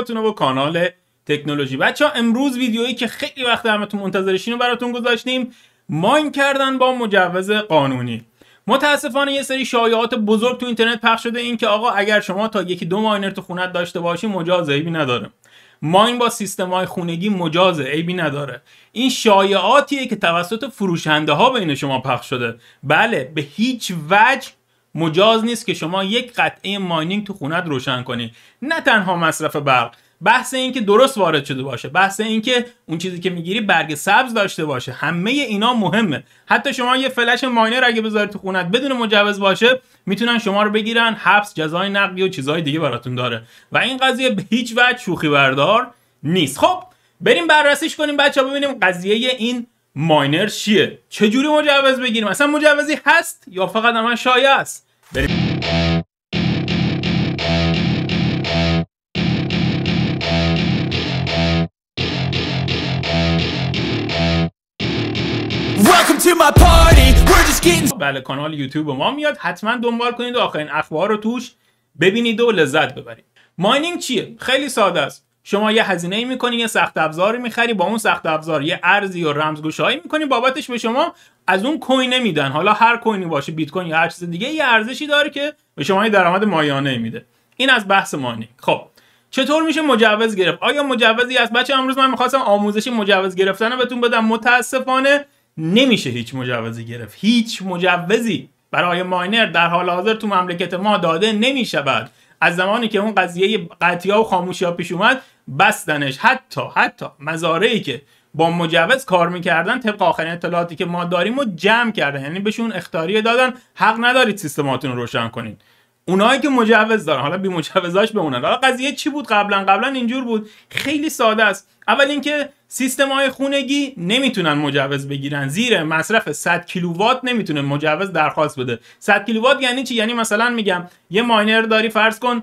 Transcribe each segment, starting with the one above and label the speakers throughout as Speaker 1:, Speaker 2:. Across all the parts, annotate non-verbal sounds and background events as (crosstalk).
Speaker 1: خودتون رو با کانال تکنولوژی بچه ها امروز ویدیویی که خیلی وقت همتون منتظرشین رو براتون گذاشتیم ماین کردن با مجوز قانونی متاسفانه یه سری شایعات بزرگ تو اینترنت پخش شده این که آقا اگر شما تا یکی دو ماینر تو خونت داشته باشی مجاز عیبی نداره ماین با سیستم های خونگی مجاز عیبی نداره این شایعاتیه که توسط فروشنده ها بین شما پخش شده بله به هیچ وجه مجاز نیست که شما یک قطعه ماینینگ تو خونت روشن کنی نه تنها مصرف برق بحث این که درست وارد شده باشه بحث این که اون چیزی که میگیری برگ سبز داشته باشه همه اینا مهمه حتی شما یه فلش ماینر اگه بذاری تو خونت بدون مجوز باشه میتونن شما رو بگیرن حبس جزای نقدی و چیزای دیگه براتون داره و این قضیه به هیچ وجه شوخی بردار نیست خب بریم بررسیش کنیم بچه ببینیم قضیه این ماینر چیه چجوری مجوز بگیریم اصلا مجوزی هست یا فقط من شایعه است بریم بله کانال یوتیوب ما میاد حتما دنبال کنید و آخرین اخبار رو توش ببینید و لذت ببرید ماینینگ چیه خیلی ساده است شما یه هزینه ای میکنی یه سخت افزاری میخری با اون سخت افزار یه ارزی و رمزگشایی میکنی بابتش به شما از اون کوینه میدن حالا هر کوینی باشه بیت کوین یا هر چیز دیگه یه ارزشی داره که به شما یه درآمد مایانه میده این از بحث مانی خب چطور میشه مجوز گرفت آیا مجوزی از بچه امروز من میخواستم آموزش مجوز گرفتن بهتون بدم متاسفانه نمیشه هیچ مجوزی گرفت هیچ مجوزی برای ماینر در حال حاضر تو مملکت ما داده نمیشود از زمانی که اون قضیه قطیا و خاموشی پیش اومد بستنش حتی حتی مزارعی که با مجوز کار میکردن طبق آخرین اطلاعاتی که ما داریم و جمع کردن یعنی بهشون اختاری دادن حق ندارید سیستماتون رو روشن کنید اونایی که مجوز دارن حالا بی مجوزاش بمونن حالا قضیه چی بود قبلا قبلا اینجور بود خیلی ساده است اول اینکه سیستم های خونگی نمیتونن مجوز بگیرن زیر مصرف 100 کیلووات نمیتونه مجوز درخواست بده 100 کیلووات یعنی چی یعنی مثلا میگم یه ماینر داری فرض کن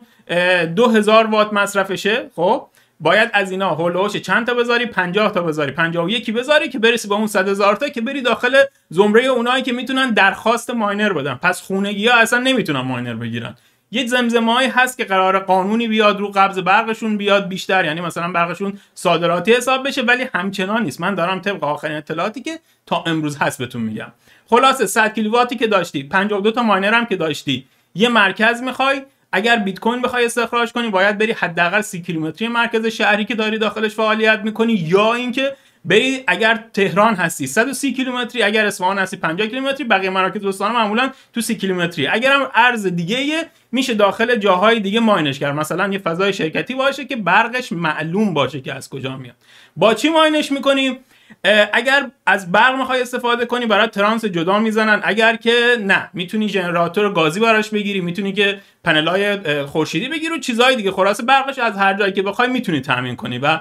Speaker 1: 2000 وات مصرفشه خب باید از اینا هولوش چند تا بذاری 50 تا بذاری 51 بذاری که برسی به اون 100 هزار تا که بری داخل زمره اونایی که میتونن درخواست ماینر بدن پس خونگی ها اصلا نمیتونن ماینر بگیرن یه زمزمه هست که قرار قانونی بیاد رو قبض برقشون بیاد بیشتر یعنی مثلا برقشون صادراتی حساب بشه ولی همچنان نیست من دارم طبق آخرین اطلاعاتی که تا امروز هست بهتون میگم خلاصه 100 کیلوواتی که داشتی 52 تا ماینر هم که داشتی یه مرکز میخوای اگر بیت کوین بخوای استخراج کنی باید بری حداقل سی کیلومتری مرکز شهری که داری داخلش فعالیت میکنی یا اینکه بری اگر تهران هستی 130 کیلومتری اگر اصفهان هستی 50 کیلومتری بقیه مراکز دوستان معمولا تو 30 کیلومتری اگر هم ارز دیگه میشه داخل جاهای دیگه ماینش کرد مثلا یه فضای شرکتی باشه که برقش معلوم باشه که از کجا میاد با چی ماینش میکنیم اگر از برق میخوای استفاده کنی برای ترانس جدا میزنن اگر که نه میتونی جنراتور گازی براش بگیری میتونی که پنل های خورشیدی بگیری و چیزهای دیگه خلاصه برقش از هر جایی که بخوای میتونی تامین کنی و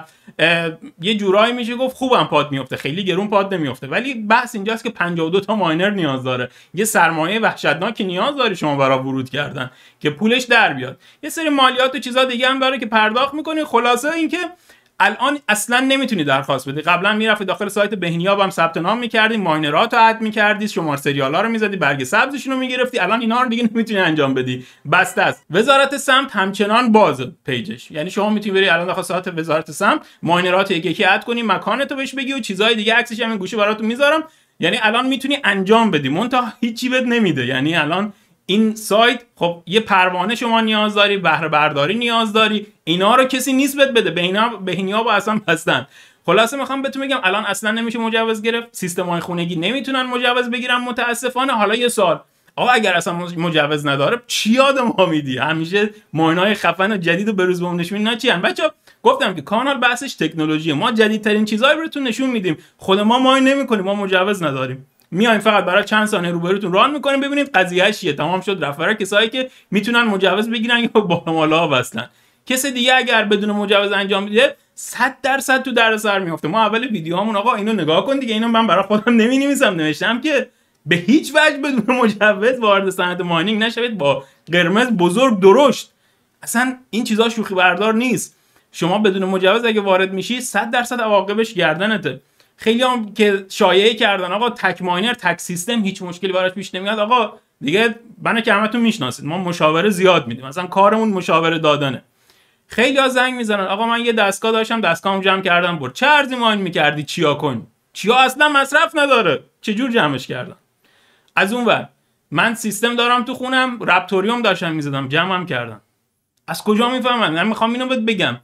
Speaker 1: یه جورایی میشه گفت خوبم پاد میفته خیلی گرون پاد نمیفته ولی بحث اینجاست که 52 تا ماینر نیاز داره یه سرمایه وحشتناکی نیاز داری شما برای ورود کردن که پولش در بیاد یه سری مالیات و چیزا دیگه هم برای که پرداخت میکنی خلاصه اینکه الان اصلا نمیتونی درخواست بدی قبلا میرفتی داخل سایت بهنیاب هم ثبت نام میکردی ماینرات رو اد میکردی شما سریال ها رو میزدی برگ سبزشون رو میگرفتی الان اینا رو دیگه نمیتونی انجام بدی بسته است وزارت سمت همچنان باز پیجش یعنی شما میتونی بری الان داخل سایت وزارت سمت ماینرات یکی یکی اد کنی مکانتو بهش بگی و چیزهای دیگه عکسش هم گوشه براتون میذارم یعنی الان میتونی انجام بدی مونتا هیچی بد نمیده یعنی الان این سایت خب یه پروانه شما نیاز داری بهره برداری نیاز داری اینا رو کسی نیست بد بده به اینا به با اصلا بستن خلاصه میخوام بهتون بگم الان اصلا نمیشه مجوز گرفت سیستم های خونگی نمیتونن مجوز بگیرن متاسفانه حالا یه سال آقا اگر اصلا مجوز نداره چی یاد ما میدی همیشه ماینای خفن و جدید و بروز روز نشون نه چی بچه گفتم که کانال بحثش تکنولوژی ما جدیدترین چیزایی بهتون نشون میدیم خود ما ماین نمیکنیم ما مجوز نداریم میایم فقط برای چند ثانیه روبروتون ران میکنیم ببینید قضیهش چیه تمام شد رفت برای کسایی که میتونن مجوز بگیرن یا با مالا بستن کس دیگه اگر بدون مجوز انجام بده 100 درصد تو دردسر میفته ما اول ویدیوهامون آقا اینو نگاه کن دیگه اینو من برای خودم نویسم نوشتم که به هیچ وجه بدون مجوز وارد صنعت ماینینگ نشوید با قرمز بزرگ درشت اصلا این چیزا شوخی بردار نیست شما بدون مجوز اگه وارد میشی 100 درصد عواقبش گردنته خیلی هم که شایعه کردن آقا تک ماینر تک سیستم هیچ مشکلی براش پیش نمیاد آقا دیگه بنا که همتون میشناسید ما مشاوره زیاد میدیم مثلا کارمون مشاوره دادنه خیلی ها زنگ میزنن آقا من یه دستگاه داشتم دستگاهم جمع کردم برد چه ارزی ماین میکردی چیا کن چیا اصلا مصرف نداره چه جور جمعش کردم از اون ور من سیستم دارم تو خونم رپتوریوم داشتم میزدم جمعم کردم از کجا میفهمم من میخوام اینو بهت بگم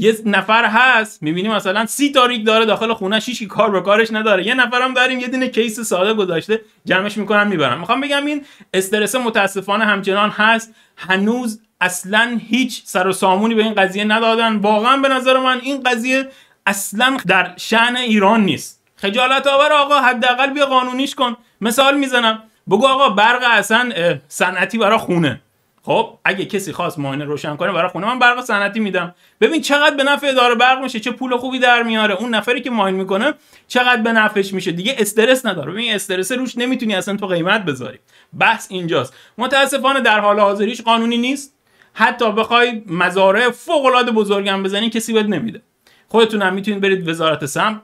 Speaker 1: یه نفر هست میبینی مثلا سی تاریک داره داخل خونه شیشی کار به کارش نداره یه نفرم داریم یه دونه کیس ساده گذاشته جمعش میکنم میبرم میخوام بگم این استرس متاسفانه همچنان هست هنوز اصلا هیچ سر و سامونی به این قضیه ندادن واقعا به نظر من این قضیه اصلا در شعن ایران نیست خجالت آور آقا حداقل بیا قانونیش کن مثال میزنم بگو آقا برق اصلا صنعتی برا خونه خب اگه کسی خواست ماینه روشن کنه برای خونه من برق صنعتی میدم ببین چقدر به نفع اداره برق میشه چه پول خوبی در میاره اون نفری که ماین میکنه چقدر به نفعش میشه دیگه استرس نداره ببین استرس روش نمیتونی اصلا تو قیمت بذاری بحث اینجاست متاسفانه در حال حاضر هیچ قانونی نیست حتی بخوای مزارع فوق العاده بزرگم بزنی کسی بهت نمیده خودتون میتونید برید وزارت سمت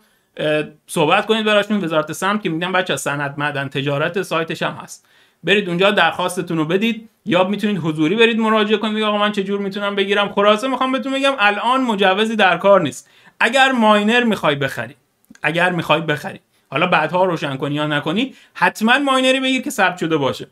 Speaker 1: صحبت کنید براشون وزارت سمت که میگن بچه صنعت معدن تجارت سایتش هم هست برید اونجا درخواستتون رو بدید یا میتونید حضوری برید مراجعه کنید آقا من چجور میتونم بگیرم خلاصه میخوام بهتون بگم الان مجوزی در کار نیست اگر ماینر میخوای بخری اگر میخوای بخری حالا بعدها روشن کنی یا نکنی حتما ماینری بگیر که ثبت شده باشه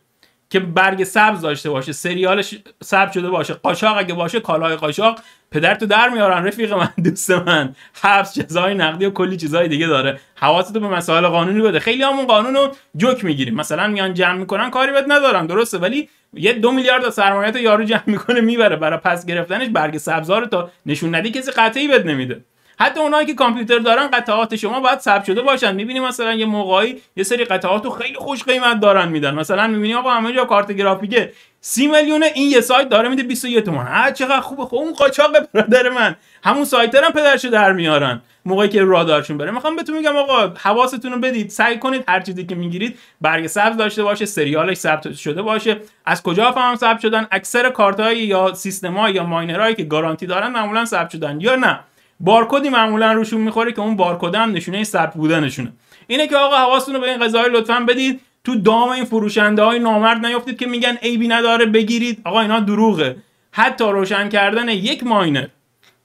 Speaker 1: که برگ سبز داشته باشه سریالش ثبت شده باشه قاچاق اگه باشه کالای قاچاق پدر تو در میارن رفیق من دوست من حبس جزای نقدی و کلی چیزای دیگه داره حواستو به مسائل قانونی بده خیلی همون قانون رو جوک میگیریم مثلا میان جمع میکنن کاری بد ندارن، درسته ولی یه دو میلیارد سرمایه یارو جمع میکنه میبره برای پس گرفتنش برگ سبزا تا نشون ندی کسی قطعی بد نمیده حتی اونایی که کامپیوتر دارن قطعات شما باید ثبت شده باشن میبینی مثلا یه موقعی یه سری قطعاتو خیلی خوش قیمت دارن میدن مثلا میبینی آقا همه جا کارت گرافیکه سی میلیون این یه سایت داره میده 21 تومن هر چقدر خوبه خب اون قاچاق برادر من همون سایت هم پدرشو در میارن موقعی که رادارشون بره میخوام بهتون میگم آقا حواستون رو بدید سعی کنید هر چیزی که میگیرید برگ سبز داشته باشه سریالش ثبت شده باشه از کجا فهم ثبت شدن اکثر کارتهایی یا های یا ماینرهایی که گارانتی دارن معمولا ثبت شدن یا نه بارکدی معمولا روشون میخوره که اون بارکد هم نشونه ثبت بودنشونه اینه که آقا حواستون رو به این قضایی لطفا بدید تو دام این فروشنده های نامرد نیفتید که میگن عیبی نداره بگیرید آقا اینا دروغه حتی روشن کردن یک ماینر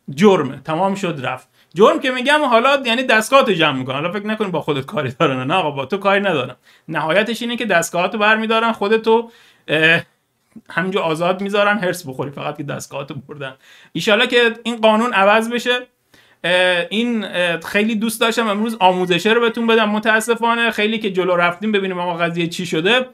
Speaker 1: جرمه تمام شد رفت جرم که میگم حالا یعنی دستگاهاتو جمع میکنن حالا فکر نکنید با خودت کاری دارن نه آقا با تو کاری ندارم نهایتش اینه که دستگاهاتو برمیدارن خودتو همینجا آزاد میذارن هرس بخوری فقط که دستگاهاتو بردن ایشالا که این قانون عوض بشه این خیلی دوست داشتم امروز آموزشه رو بهتون بدم متاسفانه خیلی که جلو رفتیم ببینیم آقا قضیه چی شده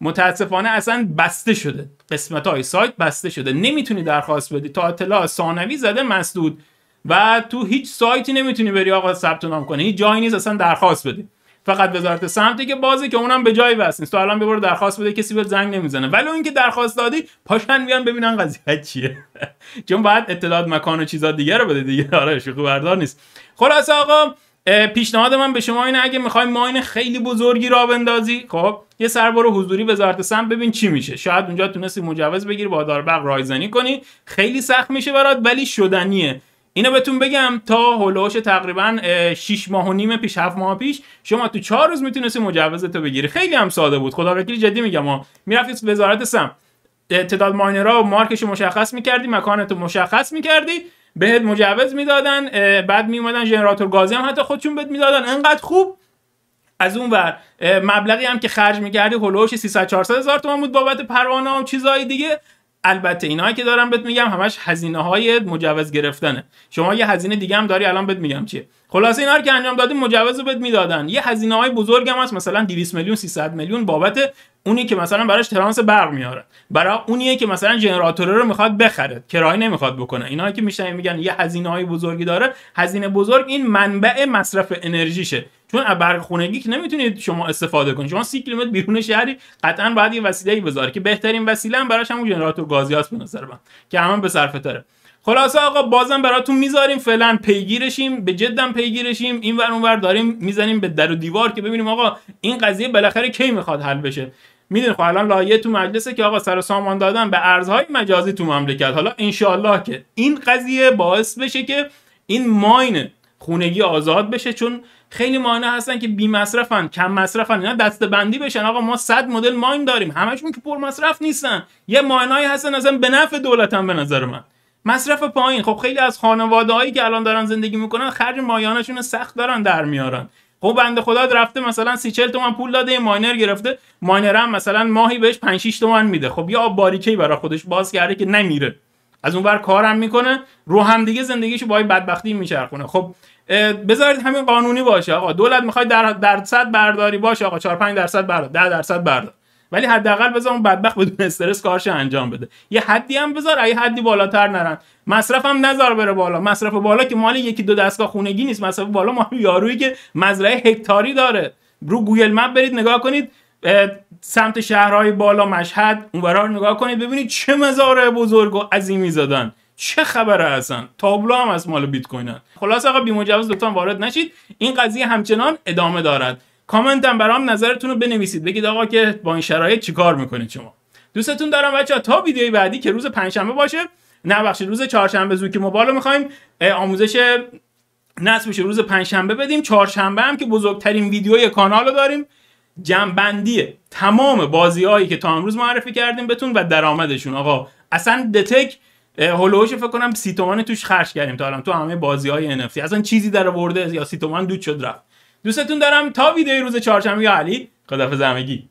Speaker 1: متاسفانه اصلا بسته شده قسمت های سایت بسته شده نمیتونی درخواست بدی تا اطلاع ثانوی زده مسدود و تو هیچ سایتی نمیتونی بری آقا ثبت نام کنی هیچ جایی نیست اصلا درخواست بدی فقط وزارت سمتی که بازی که اونم به جای واسه نیست تو الان ببر درخواست بده کسی به زنگ نمیزنه ولی اون که درخواست دادی پاشن میان ببینن قضیه چیه (laughs) چون بعد اطلاعات مکان و چیزا دیگه رو بده دیگه آره شوخی بردار نیست خلاص آقا پیشنهاد من به شما اینه اگه میخوای ماین خیلی بزرگی را بندازی خب یه سر حضوری وزارت سمت ببین چی میشه شاید اونجا تونستی مجوز بگیری با برق رایزنی کنی خیلی سخت میشه برات ولی شدنیه اینو بهتون بگم تا هولوش تقریبا 6 ماه و نیم پیش 7 ماه پیش شما تو 4 روز میتونستی تو بگیری خیلی هم ساده بود خدا جدی میگم ما تو وزارت سم تعداد ماینرا و مارکش مشخص میکردی مکانتو مشخص میکردی بهت مجوز میدادن بعد میومدن ژنراتور گازی هم حتی خودشون بهت میدادن انقدر خوب از اون ور مبلغی هم که خرج میکردی هولوش 300 400 هزار تومان بود بابت پروانه و چیزای دیگه البته اینهایی که دارم بهت میگم همش هزینه های مجوز گرفتنه شما یه هزینه دیگه هم داری الان بهت میگم چیه خلاصه اینا که انجام دادیم مجوز رو بهت میدادن یه هزینه های بزرگ هم هست مثلا 200 میلیون 300 میلیون بابت اونی که مثلا براش ترانس برق میاره برای اونیه که مثلا جنراتور رو میخواد بخره کرایه نمیخواد بکنه اینا که میشن میگن یه هزینه های بزرگی داره هزینه بزرگ این منبع مصرف انرژیشه چون برق خونگی که نمیتونید شما استفاده کنید شما سیکل کیلومتر بیرون شهری قطعا باید یه وسیله بذاره که بهترین وسیله هم براش همون جنراتور گازی است به نظر من که همون به صرفه تره خلاصه آقا بازم براتون میذاریم فعلا پیگیرشیم به جدم پیگیرشیم این ور اونور داریم میزنیم به در و دیوار که ببینیم آقا این قضیه بالاخره کی میخواد حل بشه میدونی خب الان لایه تو مجلسه که آقا سر سامان دادن به ارزهای مجازی تو مملکت حالا انشالله که این قضیه باعث بشه که این ماین خونگی آزاد بشه چون خیلی ماینه هستن که بی مصرفن کم مصرفن اینا دسته بندی بشن آقا ما 100 مدل ماین داریم همشون که پر مصرف نیستن یه ماینایی هستن اصلا به نفع هم به نظر من مصرف پایین خب خیلی از خانواده که الان دارن زندگی میکنن خرج مایانشون سخت دارن در میارن خب بنده خدا رفته مثلا 30 40 تومن پول داده یه ماینر گرفته ماینر هم مثلا ماهی بهش 5 6 تومن میده خب یا آب باریکی برای خودش باز کرده که نمیره از اون بر کارم میکنه رو هم دیگه زندگیشو با بدبختی میچرخونه خب بذارید همین قانونی باشه آقا دولت میخواد در درصد برداری باشه آقا 4 5 درصد بردار 10 درصد بردار ولی حداقل بذار اون بدبخت بدون استرس کارش انجام بده یه حدی هم بذار اگه حدی بالاتر نرن مصرفم نذار بره بالا مصرف بالا که مال یکی دو دستگاه خونگی نیست مصرف بالا مال یارویی که مزرعه هکتاری داره رو گوگل مپ برید نگاه کنید سمت شهرهای بالا مشهد اونورا رو نگاه کنید ببینید چه مزارع بزرگ و عظیمی زدن چه خبره هستن تابلو هم از مال بیت کوینن خلاص آقا بی مجوز لطفا وارد نشید این قضیه همچنان ادامه دارد کامنت هم برام نظرتون رو بنویسید بگید آقا که با این شرایط چیکار میکنید شما دوستتون دارم بچه تا ویدیوی بعدی که روز پنجشنبه باشه نه بخشید روز چهارشنبه که موبایل میخوایم آموزش نصبش روز پنجشنبه بدیم چهارشنبه هم که بزرگترین ویدیوی کانال داریم جنبندی تمام بازی هایی که تا امروز معرفی کردیم بتون و درآمدشون آقا اصلا دتک هولوش فکر کنم سی تومن توش خرج کردیم تا الان تو همه بازی های NFT اصلا چیزی در آورده یا سی تومن دود شد رفت دوستتون دارم تا ویدیوی روز چهارشنبه علی خدافظ همگی